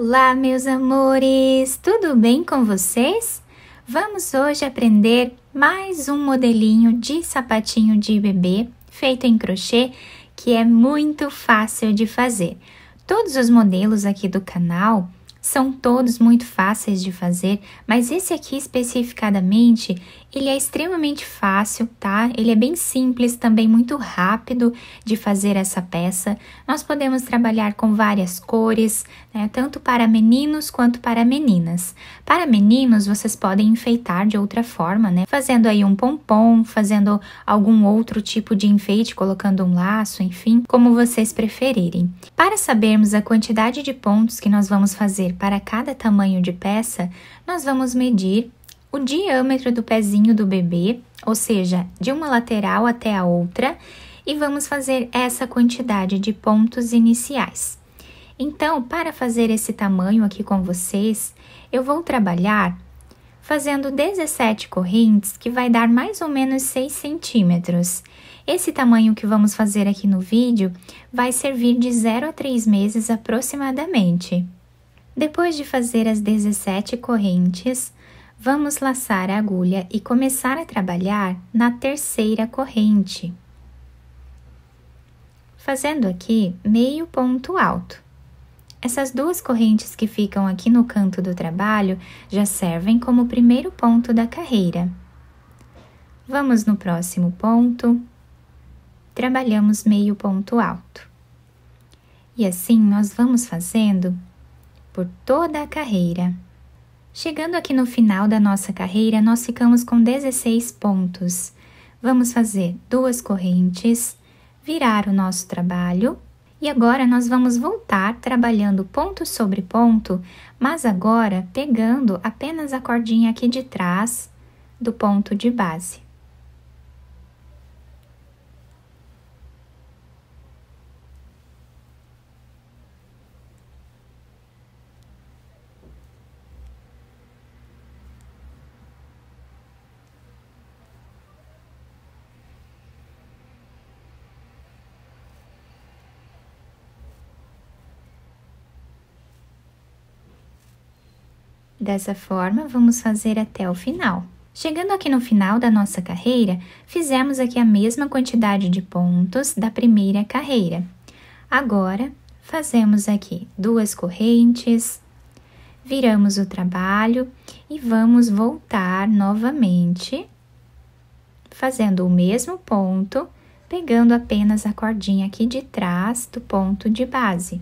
Olá, meus amores! Tudo bem com vocês? Vamos hoje aprender mais um modelinho de sapatinho de bebê feito em crochê que é muito fácil de fazer. Todos os modelos aqui do canal são todos muito fáceis de fazer, mas esse aqui especificadamente, ele é extremamente fácil, tá? Ele é bem simples, também muito rápido de fazer essa peça. Nós podemos trabalhar com várias cores, né? Tanto para meninos quanto para meninas. Para meninos, vocês podem enfeitar de outra forma, né? Fazendo aí um pompom, fazendo algum outro tipo de enfeite, colocando um laço, enfim, como vocês preferirem. Para sabermos a quantidade de pontos que nós vamos fazer para cada tamanho de peça, nós vamos medir o diâmetro do pezinho do bebê, ou seja, de uma lateral até a outra, e vamos fazer essa quantidade de pontos iniciais. Então, para fazer esse tamanho aqui com vocês, eu vou trabalhar fazendo 17 correntes, que vai dar mais ou menos 6 centímetros. Esse tamanho que vamos fazer aqui no vídeo vai servir de 0 a 3 meses aproximadamente. Depois de fazer as 17 correntes, vamos laçar a agulha e começar a trabalhar na terceira corrente. Fazendo aqui meio ponto alto. Essas duas correntes que ficam aqui no canto do trabalho já servem como primeiro ponto da carreira. Vamos no próximo ponto. Trabalhamos meio ponto alto. E assim nós vamos fazendo por toda a carreira. Chegando aqui no final da nossa carreira, nós ficamos com 16 pontos. Vamos fazer duas correntes, virar o nosso trabalho e agora nós vamos voltar trabalhando ponto sobre ponto, mas agora pegando apenas a cordinha aqui de trás do ponto de base. Dessa forma, vamos fazer até o final. Chegando aqui no final da nossa carreira, fizemos aqui a mesma quantidade de pontos da primeira carreira. Agora, fazemos aqui duas correntes, viramos o trabalho e vamos voltar novamente, fazendo o mesmo ponto, pegando apenas a cordinha aqui de trás do ponto de base.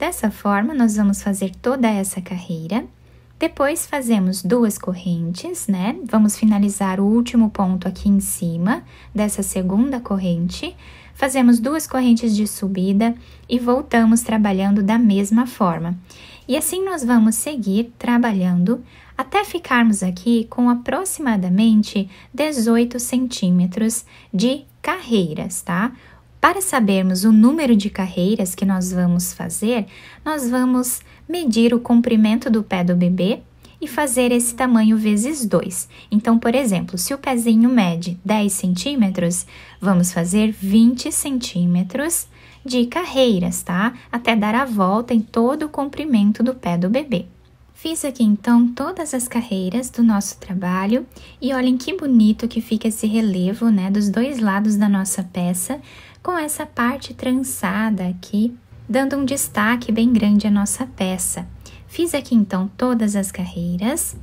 Dessa forma, nós vamos fazer toda essa carreira. Depois fazemos duas correntes, né? Vamos finalizar o último ponto aqui em cima dessa segunda corrente. Fazemos duas correntes de subida e voltamos trabalhando da mesma forma. E assim nós vamos seguir trabalhando até ficarmos aqui com aproximadamente 18 centímetros de carreiras, tá? Para sabermos o número de carreiras que nós vamos fazer, nós vamos medir o comprimento do pé do bebê e fazer esse tamanho vezes 2. Então, por exemplo, se o pezinho mede 10 centímetros, vamos fazer 20 centímetros de carreiras, tá? Até dar a volta em todo o comprimento do pé do bebê. Fiz aqui então todas as carreiras do nosso trabalho e olhem que bonito que fica esse relevo, né, dos dois lados da nossa peça, com essa parte trançada aqui, dando um destaque bem grande à nossa peça. Fiz aqui então todas as carreiras,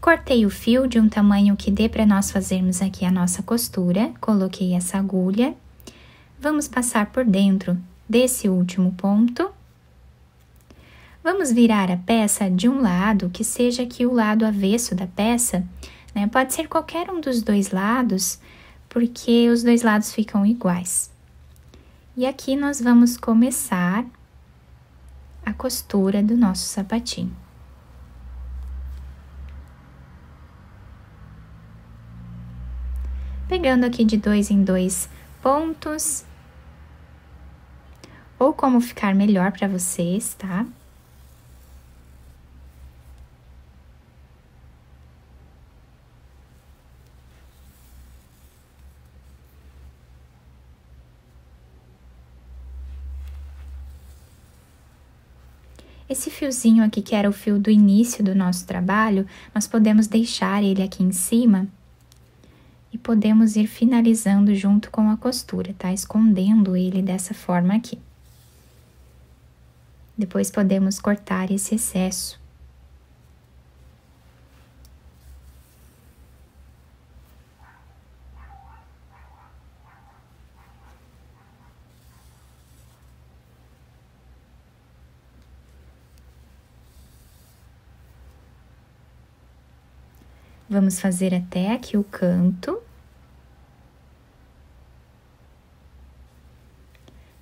cortei o fio de um tamanho que dê para nós fazermos aqui a nossa costura, coloquei essa agulha. Vamos passar por dentro desse último ponto Vamos virar a peça de um lado, que seja aqui o lado avesso da peça, né? Pode ser qualquer um dos dois lados, porque os dois lados ficam iguais. E aqui nós vamos começar a costura do nosso sapatinho. Pegando aqui de dois em dois pontos, ou como ficar melhor para vocês, tá? Tá? Esse fiozinho aqui, que era o fio do início do nosso trabalho, nós podemos deixar ele aqui em cima e podemos ir finalizando junto com a costura, tá? Escondendo ele dessa forma aqui. Depois podemos cortar esse excesso. Vamos fazer até aqui o canto.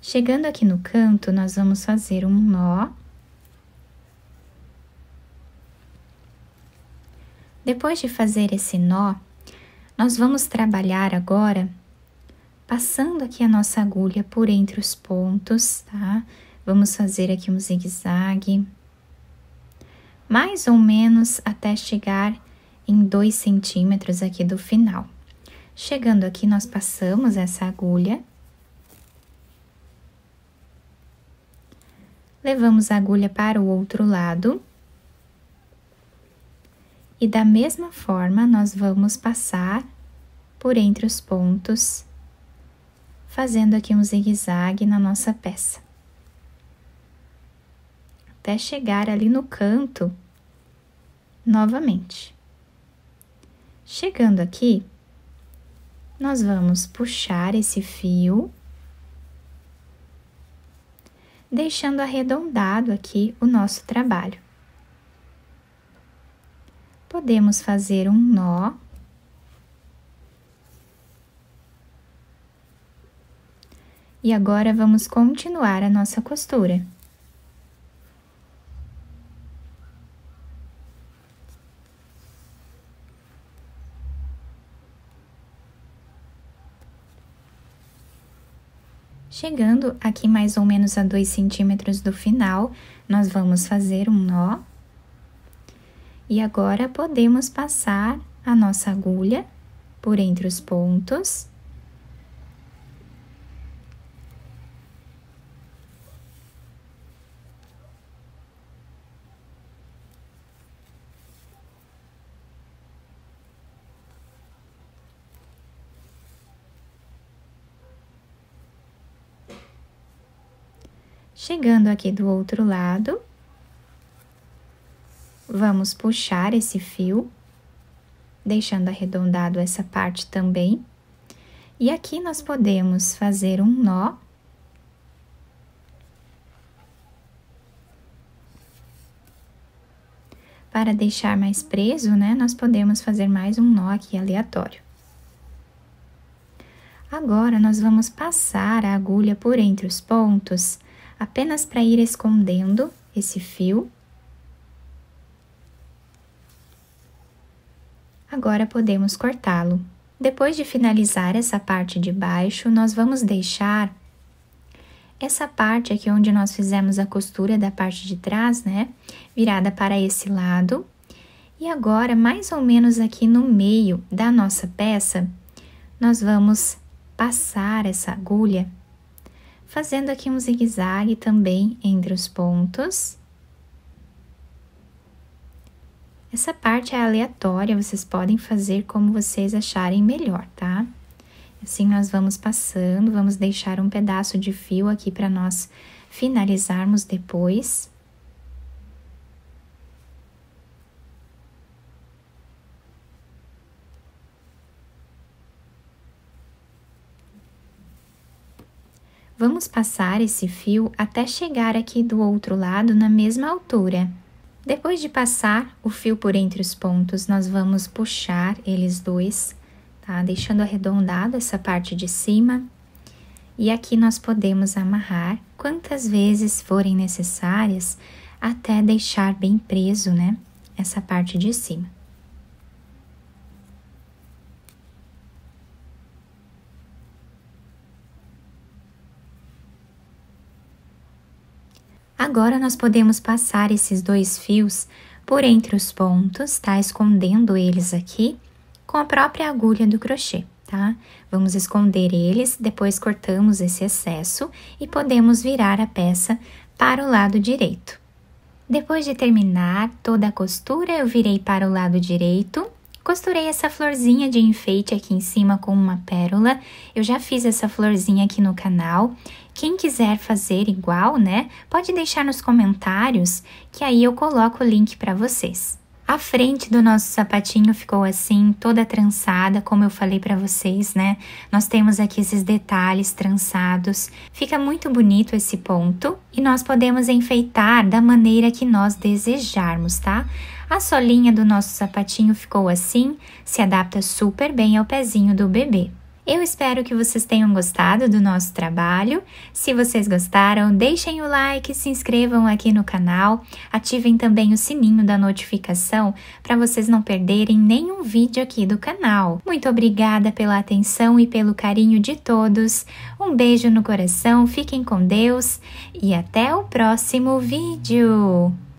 Chegando aqui no canto, nós vamos fazer um nó. Depois de fazer esse nó, nós vamos trabalhar agora passando aqui a nossa agulha por entre os pontos, tá? Vamos fazer aqui um zigue-zague, mais ou menos até chegar em 2 centímetros aqui do final. Chegando aqui, nós passamos essa agulha. Levamos a agulha para o outro lado. E da mesma forma, nós vamos passar por entre os pontos, fazendo aqui um zigue-zague na nossa peça. Até chegar ali no canto novamente. Chegando aqui, nós vamos puxar esse fio, deixando arredondado aqui o nosso trabalho. Podemos fazer um nó. E agora vamos continuar a nossa costura. Chegando aqui mais ou menos a 2 centímetros do final, nós vamos fazer um nó. E agora podemos passar a nossa agulha por entre os pontos Chegando aqui do outro lado, vamos puxar esse fio, deixando arredondado essa parte também. E aqui nós podemos fazer um nó. Para deixar mais preso, né, nós podemos fazer mais um nó aqui aleatório. Agora, nós vamos passar a agulha por entre os pontos apenas para ir escondendo esse fio. Agora podemos cortá-lo. Depois de finalizar essa parte de baixo, nós vamos deixar essa parte aqui onde nós fizemos a costura da parte de trás, né? Virada para esse lado. E agora, mais ou menos aqui no meio da nossa peça, nós vamos passar essa agulha fazendo aqui um zigue-zague também entre os pontos. Essa parte é aleatória, vocês podem fazer como vocês acharem melhor, tá? Assim, nós vamos passando, vamos deixar um pedaço de fio aqui para nós finalizarmos depois. Vamos passar esse fio até chegar aqui do outro lado na mesma altura. Depois de passar o fio por entre os pontos, nós vamos puxar eles dois, tá? Deixando arredondado essa parte de cima. E aqui nós podemos amarrar quantas vezes forem necessárias até deixar bem preso, né? Essa parte de cima. Agora nós podemos passar esses dois fios por entre os pontos, tá? Escondendo eles aqui com a própria agulha do crochê, tá? Vamos esconder eles, depois cortamos esse excesso e podemos virar a peça para o lado direito. Depois de terminar toda a costura, eu virei para o lado direito Costurei essa florzinha de enfeite aqui em cima com uma pérola. Eu já fiz essa florzinha aqui no canal. Quem quiser fazer igual, né, pode deixar nos comentários que aí eu coloco o link para vocês. A frente do nosso sapatinho ficou assim, toda trançada, como eu falei para vocês, né? Nós temos aqui esses detalhes trançados. Fica muito bonito esse ponto e nós podemos enfeitar da maneira que nós desejarmos, tá? A solinha do nosso sapatinho ficou assim, se adapta super bem ao pezinho do bebê. Eu espero que vocês tenham gostado do nosso trabalho. Se vocês gostaram, deixem o like, se inscrevam aqui no canal, ativem também o sininho da notificação para vocês não perderem nenhum vídeo aqui do canal. Muito obrigada pela atenção e pelo carinho de todos. Um beijo no coração, fiquem com Deus e até o próximo vídeo!